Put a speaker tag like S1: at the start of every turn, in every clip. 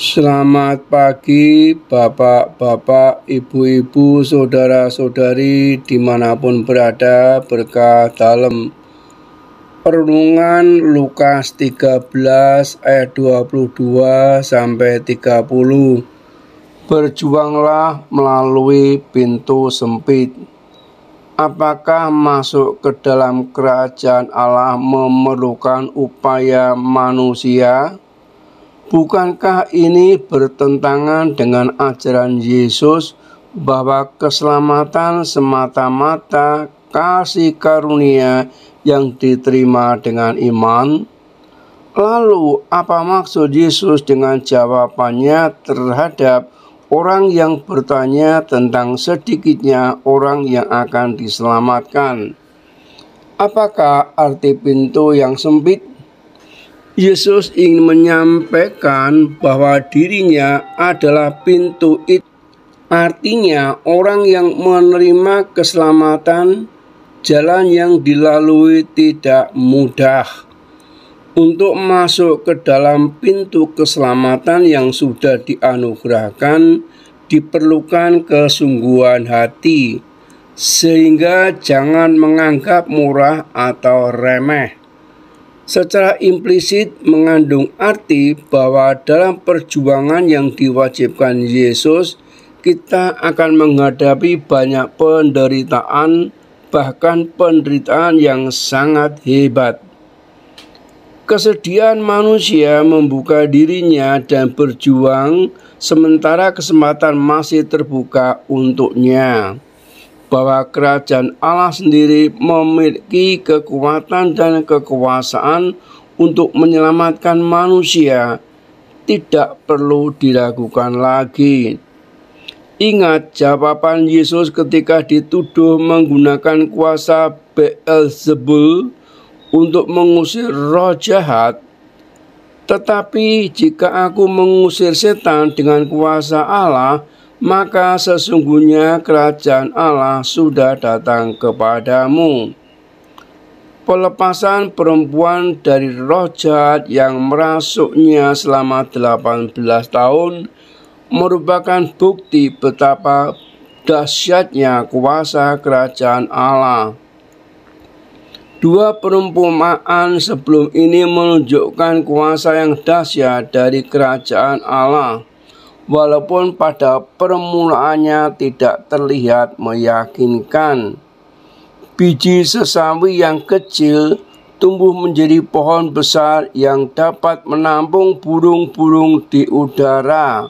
S1: Selamat pagi, bapak-bapak, ibu-ibu, saudara-saudari, dimanapun berada, berkah dalam Lukas 13 ayat 22 sampai 30. Berjuanglah melalui pintu sempit. Apakah masuk ke dalam kerajaan Allah memerlukan upaya manusia? Bukankah ini bertentangan dengan ajaran Yesus bahwa keselamatan semata-mata kasih karunia yang diterima dengan iman? Lalu, apa maksud Yesus dengan jawabannya terhadap orang yang bertanya tentang sedikitnya orang yang akan diselamatkan? Apakah arti pintu yang sempit Yesus ingin menyampaikan bahwa dirinya adalah pintu itu. Artinya, orang yang menerima keselamatan, jalan yang dilalui tidak mudah. Untuk masuk ke dalam pintu keselamatan yang sudah dianugerahkan, diperlukan kesungguhan hati, sehingga jangan menganggap murah atau remeh secara implisit mengandung arti bahwa dalam perjuangan yang diwajibkan Yesus, kita akan menghadapi banyak penderitaan, bahkan penderitaan yang sangat hebat. Kesedihan manusia membuka dirinya dan berjuang, sementara kesempatan masih terbuka untuknya bahwa kerajaan Allah sendiri memiliki kekuatan dan kekuasaan untuk menyelamatkan manusia, tidak perlu diragukan lagi. Ingat jawaban Yesus ketika dituduh menggunakan kuasa Beelzebul untuk mengusir roh jahat. Tetapi jika aku mengusir setan dengan kuasa Allah, maka sesungguhnya kerajaan Allah sudah datang kepadamu. Pelepasan perempuan dari roh jahat yang merasuknya selama 18 tahun merupakan bukti betapa dahsyatnya kuasa kerajaan Allah. Dua perempuan sebelum ini menunjukkan kuasa yang dahsyat dari kerajaan Allah walaupun pada permulaannya tidak terlihat meyakinkan. Biji sesawi yang kecil tumbuh menjadi pohon besar yang dapat menampung burung-burung di udara.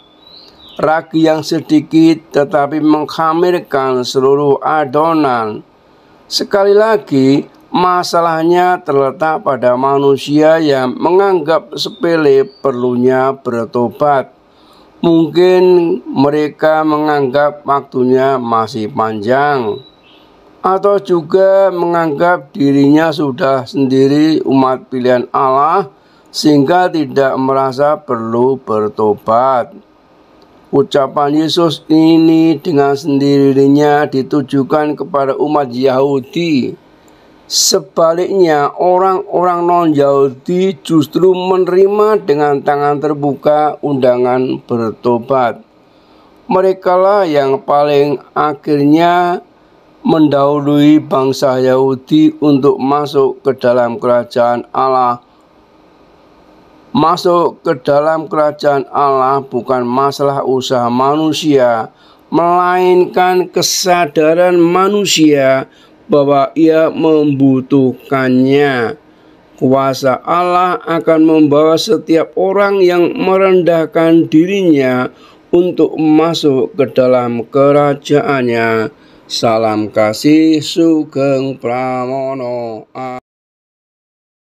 S1: Ragi yang sedikit tetapi menghamirkan seluruh adonan. Sekali lagi, Masalahnya terletak pada manusia yang menganggap sepele perlunya bertobat. Mungkin mereka menganggap waktunya masih panjang, atau juga menganggap dirinya sudah sendiri umat pilihan Allah, sehingga tidak merasa perlu bertobat. Ucapan Yesus ini dengan sendirinya ditujukan kepada umat Yahudi Sebaliknya, orang-orang non-Yahudi justru menerima dengan tangan terbuka undangan bertobat. Merekalah yang paling akhirnya mendahului bangsa Yahudi untuk masuk ke dalam kerajaan Allah. Masuk ke dalam kerajaan Allah bukan masalah usaha manusia, melainkan kesadaran manusia bahwa ia membutuhkannya. Kuasa Allah akan membawa setiap orang yang merendahkan dirinya untuk masuk ke dalam kerajaannya. Salam kasih Sugeng Pramono.